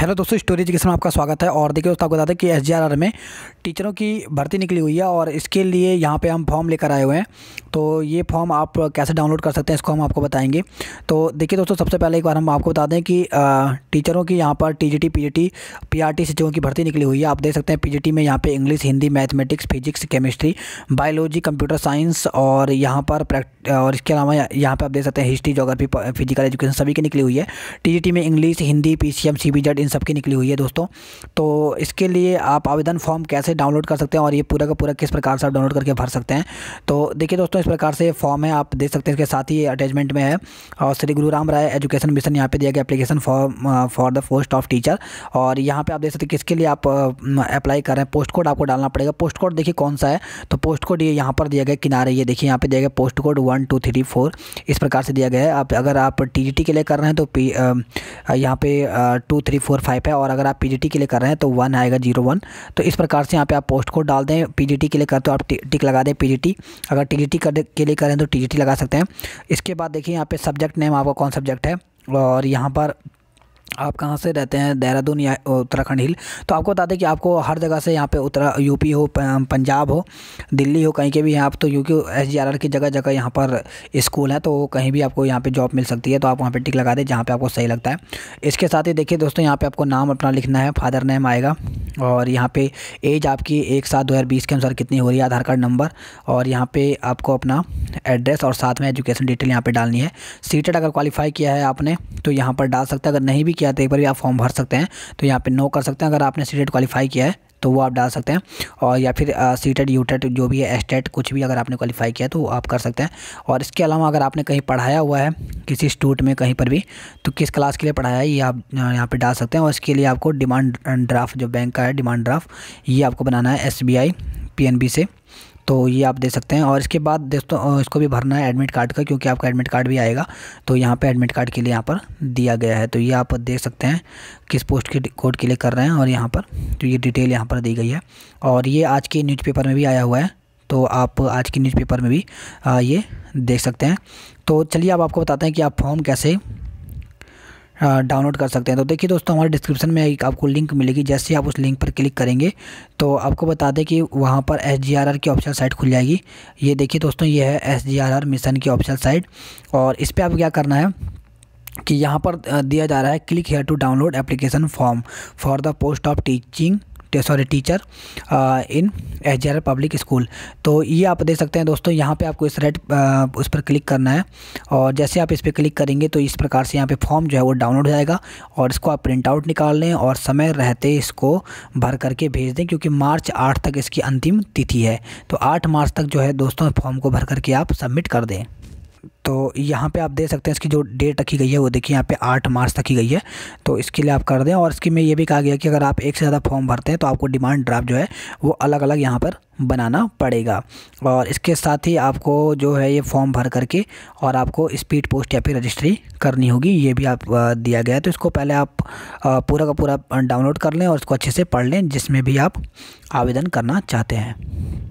hello दोस्तों story education में आपका स्वागत है और देखिए दोस्तों आपको बता दें कि एस में टीचरों की भर्ती निकली हुई है और इसके लिए यहाँ पे हम फॉर्म लेकर आए हुए हैं तो ये फॉर्म आप कैसे डाउनलोड कर सकते हैं इसको हम आपको बताएंगे तो देखिए दोस्तों सबसे पहले एक बार हम आपको बता दें कि टीचरों की यहाँ पर T G T P G T P R T शिक्षकों की भर्ती निकली हुई है आप देख सकते हैं पी जी टी में यहाँ पर English Hindi mathematics physics chemistry biology computer science और यहाँ पर प्रैक्ट और इसके अलावा यहाँ पर आप देख सकते हैं हिस्ट्री जोग्राफी फिजिकल एजुकेशन सभी की निकली हुई है टी जी टी में English Hindi P C M C B Z इन सब की निकली हुई है दोस्तों तो इसके लिए आप आवेदन फॉर्म कैसे डाउनलोड कर सकते हैं और ये पूरा का पूरा किस प्रकार से आप डाउनलोड करके भर सकते हैं तो देखिए दोस्तों दोस्तों इस प्रकार से फॉर्म है आप देख सकते हैं इसके साथ ही अटैचमेंट में है और श्री गुरु राम राय एजुकेशन मिशन यहाँ पे दिया गया application for for the post of teacher और यहाँ पे आप देख सकते हैं किसके लिए आप अप्लाई uh, कर रहे हैं पोस्ट कोड आपको डालना पड़ेगा पोस्ट कोड देखिए कौन सा है तो पोस्ट कोड ये यहाँ पर दिया गया किनारे ये देखिए यहाँ पर दिया गया पोस्ट कोड वन इस प्रकार से दिया गया है आप अगर आप टी के लिए कर रहे हैं तो पी uh, यहाँ पे टू थ्री फोर फाइव है और अगर आप पी के लिए कर रहे हैं तो वन आएगा जीरो वन तो इस प्रकार से यहाँ पे आप पोस्ट कोड डाल दें पी के लिए कर तो आप टिक लगा दें पी अगर टी के लिए करें तो टी लगा सकते हैं इसके बाद देखिए यहाँ पे सब्जेक्ट नेम आपका कौन सब्जेक्ट है और यहाँ पर आप कहाँ से रहते हैं देहरादून या उत्तराखंड हिल तो आपको बता दें कि आपको हर जगह से यहाँ पे उत्तरा यूपी हो पंजाब हो दिल्ली हो कहीं के भी हैं आप तो क्योंकि एस की जगह जगह यहाँ पर स्कूल है तो कहीं भी आपको यहाँ पर जॉब मिल सकती है तो आप वहाँ पर टिक लगा दें जहाँ पर आपको सही लगता है इसके साथ ही देखिए दोस्तों यहाँ पर आपको नाम अपना लिखना है फादर नेम आएगा और यहाँ पर एज आपकी एक सात दो हज़ार बीस के अनुसार कितनी हो रही है आधार कार्ड नंबर और यहाँ पर आपको अपना एड्रेस और साथ में एजुकेशन डिटेल यहाँ पर डालनी है सीटेड अगर क्वालिफाई किया है आपने तो यहाँ पर डाल सकते हैं अगर नहीं भी किया जाते एक बार आप फॉर्म भर सकते हैं तो यहाँ पर नो कर सकते हैं अगर आपने सीटेट क्वालिफाई e किया है तो वो आप डाल सकते हैं और या फिर सीटेड यूटेड e e जो भी है एस्टेट कुछ भी अगर आपने क्वालीफाई किया तो आप कर सकते हैं और इसके अलावा अगर आपने कहीं पढ़ाया हुआ है किसी इंस्टीट्यूट में कहीं पर भी तो किस क्लास के लिए पढ़ाया है ये आप यहाँ पर डाल सकते हैं और इसके लिए आपको डिमांड ड्राफ्ट जो बैंक का है डिमांड ड्राफ्ट ये आपको बनाना है एस बी से तो ये आप दे सकते हैं और इसके बाद दोस्तों इसको भी भरना है एडमिट कार्ड का क्योंकि आपका एडमिट कार्ड भी आएगा तो यहाँ पर एडमिट कार्ड के लिए यहाँ पर दिया गया है तो ये आप देख सकते हैं किस पोस्ट के कोड के लिए कर रहे हैं और यहाँ पर तो ये डिटेल यहाँ पर दी गई है और ये आज के न्यूज़पेपर में भी आया हुआ है तो आप आज के न्यूज़पेपर में भी ये देख सकते हैं तो चलिए अब आपको बताते हैं कि आप फॉर्म कैसे डाउनलोड हाँ, कर सकते हैं तो देखिए दोस्तों हमारे डिस्क्रिप्शन में एक आपको लिंक मिलेगी जैसे आप उस लिंक पर क्लिक करेंगे तो आपको बता दें कि वहाँ पर एस की ऑफिशियल साइट खुल जाएगी ये देखिए दोस्तों ये है एस मिशन की ऑफिशियल साइट और इस पर आप क्या करना है कि यहाँ पर दिया जा रहा है click here to download application form for the post of teaching sorry teacher in H public school तो ये आप देख सकते हैं दोस्तों यहाँ पे आपको इस रेड uh, उस पर क्लिक करना है और जैसे आप इस पर क्लिक करेंगे तो इस प्रकार से यहाँ पे फॉर्म जो है वो डाउनलोड हो जाएगा और इसको आप प्रिंट आउट निकाल लें और समय रहते इसको भर करके भेज दें क्योंकि मार्च आठ तक इसकी अंतिम तिथि है तो आठ मार्च तक जो है दोस्तों फॉर्म को भर करके आप सबमिट कर दें तो यहाँ पे आप देख सकते हैं इसकी जो डेट रखी गई है वो देखिए यहाँ पे आठ मार्च रखी गई है तो इसके लिए आप कर दें और इसकी में ये भी कहा गया कि अगर आप एक से ज़्यादा फॉर्म भरते हैं तो आपको डिमांड ड्राफ्ट जो है वो अलग अलग यहाँ पर बनाना पड़ेगा और इसके साथ ही आपको जो है ये फॉर्म भर करके और आपको स्पीड पोस्ट या फिर रजिस्ट्री करनी होगी ये भी आप दिया गया है तो इसको पहले आप पूरा का पूरा डाउनलोड कर लें और इसको अच्छे से पढ़ लें जिसमें भी आप आवेदन करना चाहते हैं